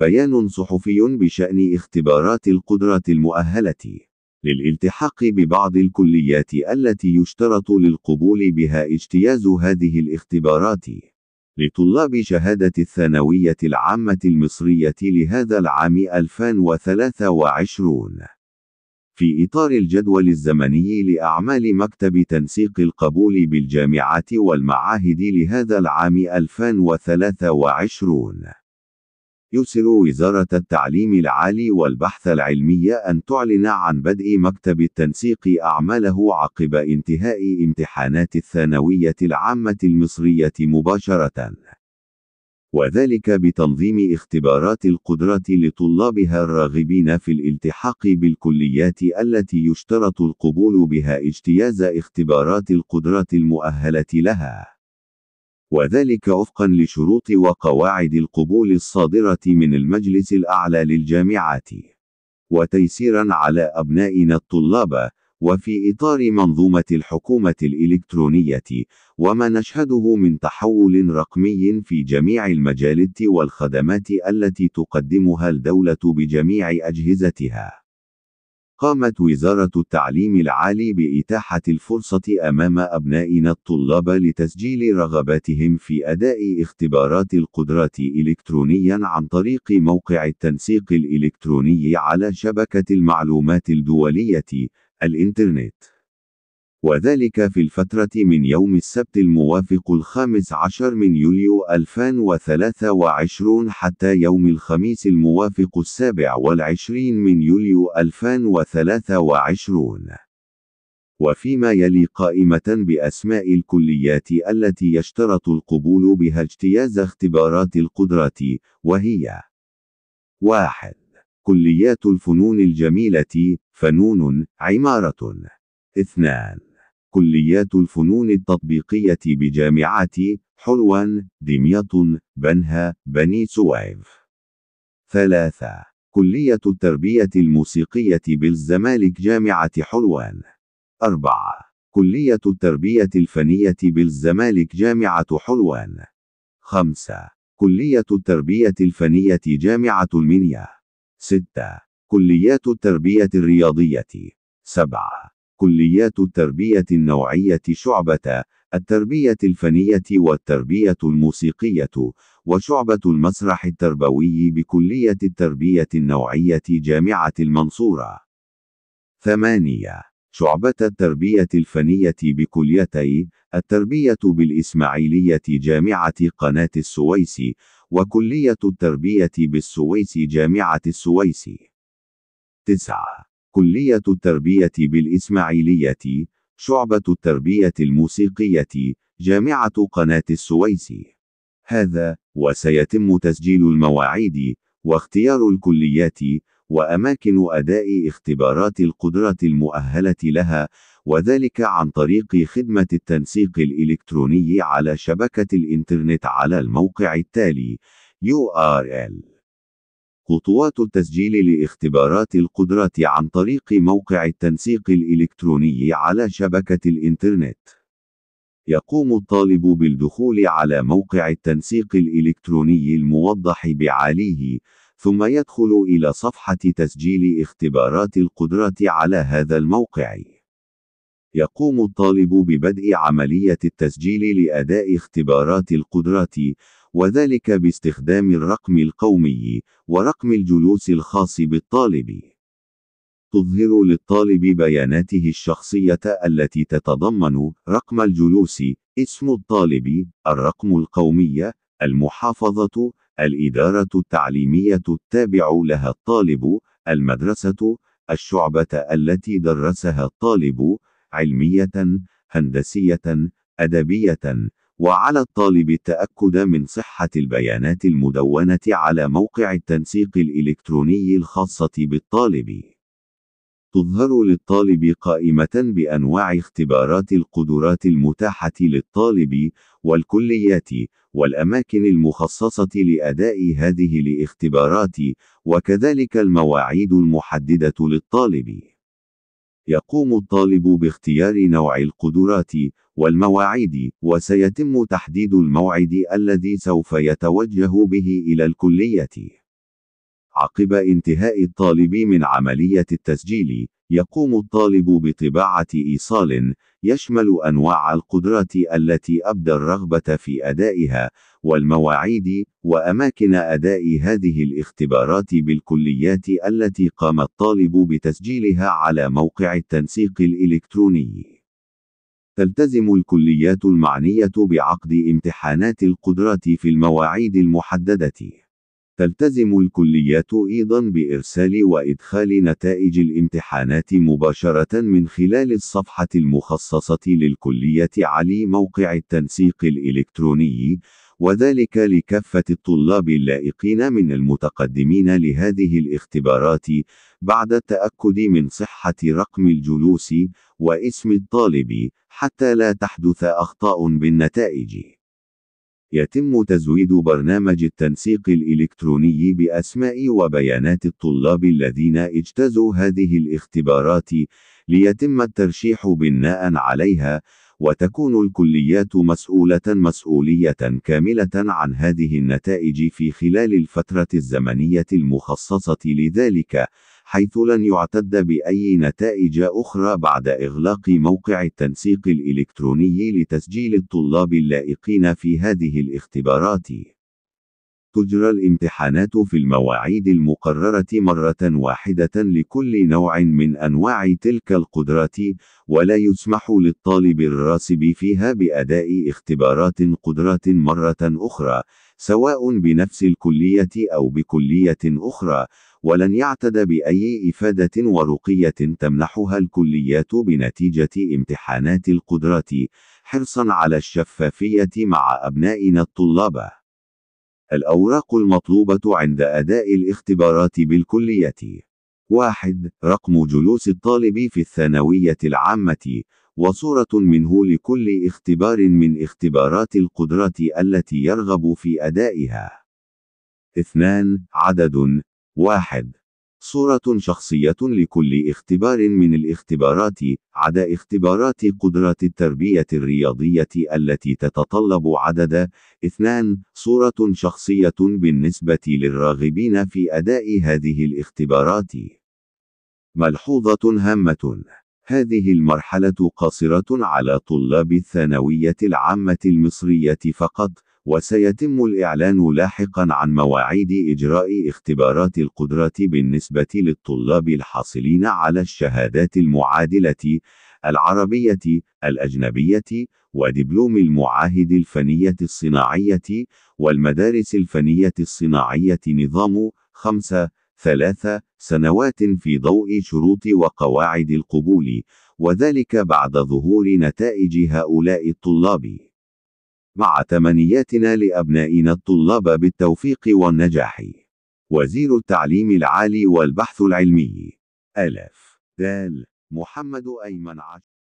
بيان صحفي بشأن اختبارات القدرة المؤهلة للالتحاق ببعض الكليات التي يشترط للقبول بها اجتياز هذه الاختبارات لطلاب شهادة الثانوية العامة المصرية لهذا العام 2023 في إطار الجدول الزمني لأعمال مكتب تنسيق القبول بالجامعات والمعاهد لهذا العام 2023 يسر وزارة التعليم العالي والبحث العلمي أن تعلن عن بدء مكتب التنسيق أعماله عقب انتهاء امتحانات الثانوية العامة المصرية مباشرة. وذلك بتنظيم اختبارات القدرة لطلابها الراغبين في الالتحاق بالكليات التي يشترط القبول بها اجتياز اختبارات القدرة المؤهلة لها. وذلك وفقا لشروط وقواعد القبول الصادرة من المجلس الأعلى للجامعات وتيسيرا على أبنائنا الطلاب وفي إطار منظومة الحكومة الإلكترونية وما نشهده من تحول رقمي في جميع المجالات والخدمات التي تقدمها الدولة بجميع أجهزتها قامت وزارة التعليم العالي بإتاحة الفرصة أمام أبنائنا الطلاب لتسجيل رغباتهم في أداء اختبارات القدرات إلكترونيًا عن طريق موقع التنسيق الإلكتروني على شبكة المعلومات الدولية الإنترنت. وذلك في الفترة من يوم السبت الموافق الخامس عشر من يوليو 2023 حتى يوم الخميس الموافق السابع والعشرين من يوليو 2023 وفيما يلي قائمة بأسماء الكليات التي يشترط القبول بها اجتياز اختبارات القدرات وهي 1. كليات الفنون الجميلة فنون عمارة اثنان كليات الفنون التطبيقية بجامعات حلوان، دمياط، بنها، بني سويف. 3. كلية التربية الموسيقية بالزمالك جامعة حلوان. 4. كلية التربية الفنية بالزمالك جامعة حلوان. 5. كلية التربية الفنية جامعة المنيا. 6. كليات التربية الرياضية. 7. كليات التربية النوعية شعبة التربية الفنية والتربية الموسيقية وشعبة المسرح التربوي بكلية التربية النوعية جامعة المنصورة 8. شعبة التربية الفنية بكليتي التربية بالإسماعيلية جامعة قناة السويس وكلية التربية بالسويس جامعة السويس 9. كلية التربية بالإسماعيلية شعبة التربية الموسيقية جامعة قناة السويس هذا وسيتم تسجيل المواعيد واختيار الكليات وأماكن أداء اختبارات القدرة المؤهلة لها وذلك عن طريق خدمة التنسيق الإلكتروني على شبكة الإنترنت على الموقع التالي URL خطوات التسجيل لاختبارات القدرات عن طريق موقع التنسيق الإلكتروني على شبكة الإنترنت. يقوم الطالب بالدخول على موقع التنسيق الإلكتروني الموضح بعاليه، ثم يدخل إلى صفحة تسجيل اختبارات القدرات على هذا الموقع. يقوم الطالب ببدء عملية التسجيل لأداء اختبارات القدرات، وذلك باستخدام الرقم القومي ورقم الجلوس الخاص بالطالب. تظهر للطالب بياناته الشخصية التي تتضمن رقم الجلوس، اسم الطالب، الرقم القومي، المحافظة، الإدارة التعليمية التابع لها الطالب، المدرسة، الشعبة التي درسها الطالب، علمية، هندسية، أدبية، وعلى الطالب التأكد من صحة البيانات المدونة على موقع التنسيق الإلكتروني الخاصة بالطالب. تظهر للطالب قائمة بأنواع اختبارات القدرات المتاحة للطالب والكليات والأماكن المخصصة لأداء هذه الاختبارات وكذلك المواعيد المحددة للطالب. يقوم الطالب باختيار نوع القدرات والمواعيد وسيتم تحديد الموعد الذي سوف يتوجه به إلى الكلية عقب انتهاء الطالب من عملية التسجيل يقوم الطالب بطباعة إيصال يشمل أنواع القدرات التي أبدى الرغبة في أدائها والمواعيد وأماكن أداء هذه الاختبارات بالكليات التي قام الطالب بتسجيلها على موقع التنسيق الإلكتروني. تلتزم الكليات المعنية بعقد امتحانات القدرات في المواعيد المحددة. تلتزم الكليات أيضا بإرسال وإدخال نتائج الامتحانات مباشرة من خلال الصفحة المخصصة للكلية على موقع التنسيق الإلكتروني وذلك لكافة الطلاب اللائقين من المتقدمين لهذه الاختبارات بعد التأكد من صحة رقم الجلوس واسم الطالب حتى لا تحدث أخطاء بالنتائج يتم تزويد برنامج التنسيق الإلكتروني بأسماء وبيانات الطلاب الذين اجتازوا هذه الاختبارات ليتم الترشيح بناء عليها وتكون الكليات مسؤولة مسؤولية كاملة عن هذه النتائج في خلال الفترة الزمنية المخصصة لذلك، حيث لن يعتد بأي نتائج أخرى بعد إغلاق موقع التنسيق الإلكتروني لتسجيل الطلاب اللائقين في هذه الاختبارات. تجرى الامتحانات في المواعيد المقررة مرة واحدة لكل نوع من أنواع تلك القدرات، ولا يسمح للطالب الراسب فيها بأداء اختبارات قدرات مرة أخرى، سواء بنفس الكلية أو بكلية أخرى، ولن يعتد بأي إفادة ورقية تمنحها الكليات بنتيجة امتحانات القدرات، حرصا على الشفافية مع أبنائنا الطلاب. الأوراق المطلوبة عند أداء الاختبارات بالكلية 1. رقم جلوس الطالب في الثانوية العامة وصورة منه لكل اختبار من اختبارات القدرات التي يرغب في أدائها. 2. عدد 1 صورة شخصية لكل اختبار من الاختبارات، عدا اختبارات قدرات التربية الرياضية التي تتطلب عدد 2 صورة شخصية بالنسبة للراغبين في أداء هذه الاختبارات. ملحوظة هامة هذه المرحلة قاصرة على طلاب الثانوية العامة المصرية فقط، وسيتم الإعلان لاحقا عن مواعيد إجراء اختبارات القدرة بالنسبة للطلاب الحاصلين على الشهادات المعادلة العربية الأجنبية ودبلوم المعاهد الفنية الصناعية والمدارس الفنية الصناعية نظام خمسة ثلاثة سنوات في ضوء شروط وقواعد القبول وذلك بعد ظهور نتائج هؤلاء الطلاب مع تمنياتنا لأبنائنا الطلاب بالتوفيق والنجاح وزير التعليم العالي والبحث العلمي ألف دال محمد أيمن عشر